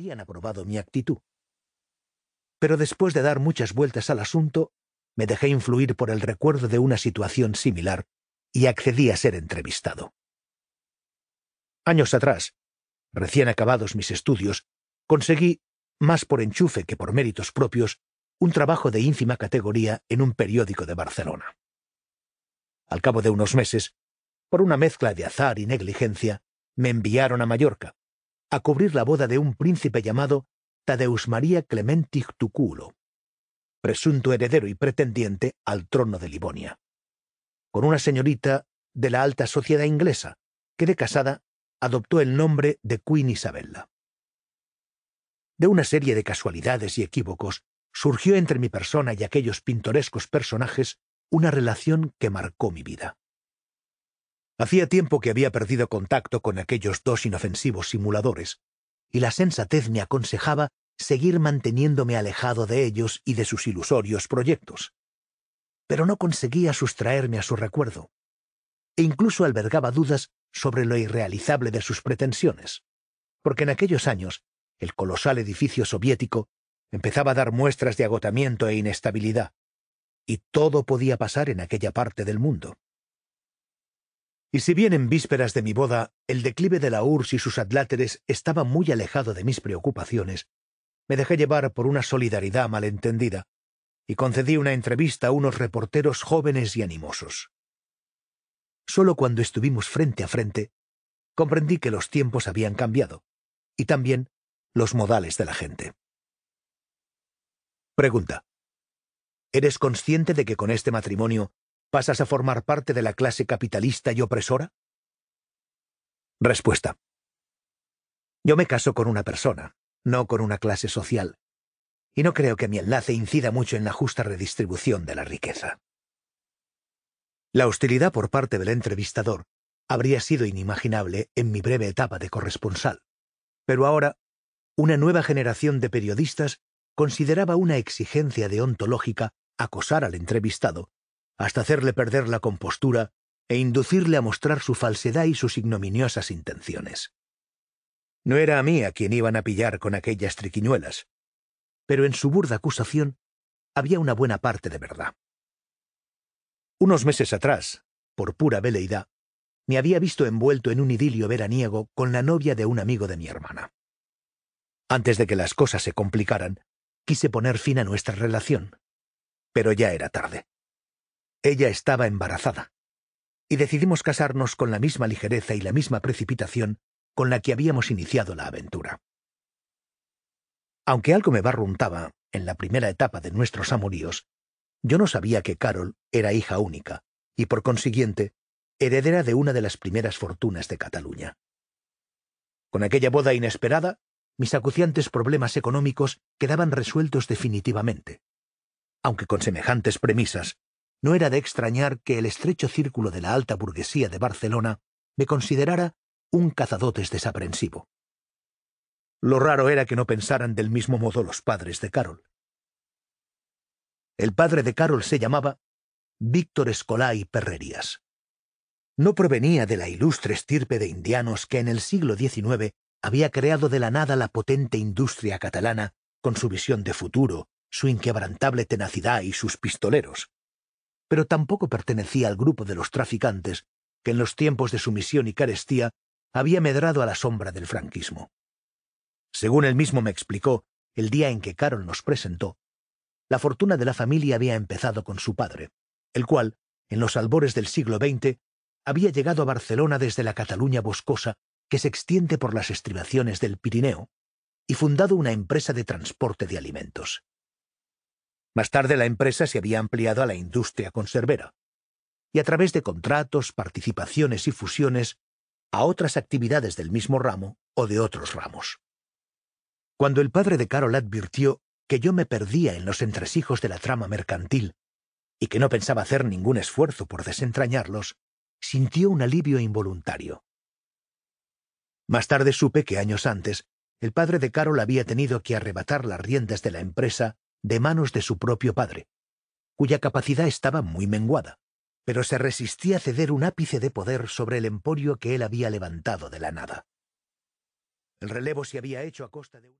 habían aprobado mi actitud. Pero después de dar muchas vueltas al asunto, me dejé influir por el recuerdo de una situación similar y accedí a ser entrevistado. Años atrás, recién acabados mis estudios, conseguí, más por enchufe que por méritos propios, un trabajo de ínfima categoría en un periódico de Barcelona. Al cabo de unos meses, por una mezcla de azar y negligencia, me enviaron a Mallorca, a cubrir la boda de un príncipe llamado Tadeus María Clementi Tuculo, presunto heredero y pretendiente al trono de Livonia, con una señorita de la alta sociedad inglesa, que de casada adoptó el nombre de Queen Isabella. De una serie de casualidades y equívocos surgió entre mi persona y aquellos pintorescos personajes una relación que marcó mi vida. Hacía tiempo que había perdido contacto con aquellos dos inofensivos simuladores, y la sensatez me aconsejaba seguir manteniéndome alejado de ellos y de sus ilusorios proyectos. Pero no conseguía sustraerme a su recuerdo, e incluso albergaba dudas sobre lo irrealizable de sus pretensiones, porque en aquellos años el colosal edificio soviético empezaba a dar muestras de agotamiento e inestabilidad, y todo podía pasar en aquella parte del mundo. Y si bien en vísperas de mi boda el declive de la URSS y sus adláteres estaba muy alejado de mis preocupaciones, me dejé llevar por una solidaridad malentendida y concedí una entrevista a unos reporteros jóvenes y animosos. Solo cuando estuvimos frente a frente, comprendí que los tiempos habían cambiado, y también los modales de la gente. Pregunta. ¿Eres consciente de que con este matrimonio pasas a formar parte de la clase capitalista y opresora? Respuesta. Yo me caso con una persona, no con una clase social, y no creo que mi enlace incida mucho en la justa redistribución de la riqueza. La hostilidad por parte del entrevistador habría sido inimaginable en mi breve etapa de corresponsal, pero ahora una nueva generación de periodistas consideraba una exigencia deontológica acosar al entrevistado hasta hacerle perder la compostura e inducirle a mostrar su falsedad y sus ignominiosas intenciones. No era a mí a quien iban a pillar con aquellas triquiñuelas, pero en su burda acusación había una buena parte de verdad. Unos meses atrás, por pura veleidad, me había visto envuelto en un idilio veraniego con la novia de un amigo de mi hermana. Antes de que las cosas se complicaran, quise poner fin a nuestra relación, pero ya era tarde. Ella estaba embarazada. Y decidimos casarnos con la misma ligereza y la misma precipitación con la que habíamos iniciado la aventura. Aunque algo me barruntaba en la primera etapa de nuestros amoríos, yo no sabía que Carol era hija única y, por consiguiente, heredera de una de las primeras fortunas de Cataluña. Con aquella boda inesperada, mis acuciantes problemas económicos quedaban resueltos definitivamente. Aunque con semejantes premisas, no era de extrañar que el estrecho círculo de la alta burguesía de Barcelona me considerara un cazadotes desaprensivo. Lo raro era que no pensaran del mismo modo los padres de Carol. El padre de Carol se llamaba Víctor Escolá y Perrerías. No provenía de la ilustre estirpe de indianos que en el siglo XIX había creado de la nada la potente industria catalana con su visión de futuro, su inquebrantable tenacidad y sus pistoleros pero tampoco pertenecía al grupo de los traficantes que en los tiempos de sumisión y carestía había medrado a la sombra del franquismo. Según él mismo me explicó, el día en que Carol nos presentó, la fortuna de la familia había empezado con su padre, el cual, en los albores del siglo XX, había llegado a Barcelona desde la Cataluña boscosa que se extiende por las estribaciones del Pirineo y fundado una empresa de transporte de alimentos. Más tarde la empresa se había ampliado a la industria conservera y a través de contratos, participaciones y fusiones a otras actividades del mismo ramo o de otros ramos. Cuando el padre de Carol advirtió que yo me perdía en los entresijos de la trama mercantil y que no pensaba hacer ningún esfuerzo por desentrañarlos, sintió un alivio involuntario. Más tarde supe que años antes, el padre de Carol había tenido que arrebatar las riendas de la empresa de manos de su propio padre, cuya capacidad estaba muy menguada, pero se resistía a ceder un ápice de poder sobre el emporio que él había levantado de la nada. El relevo se había hecho a costa de...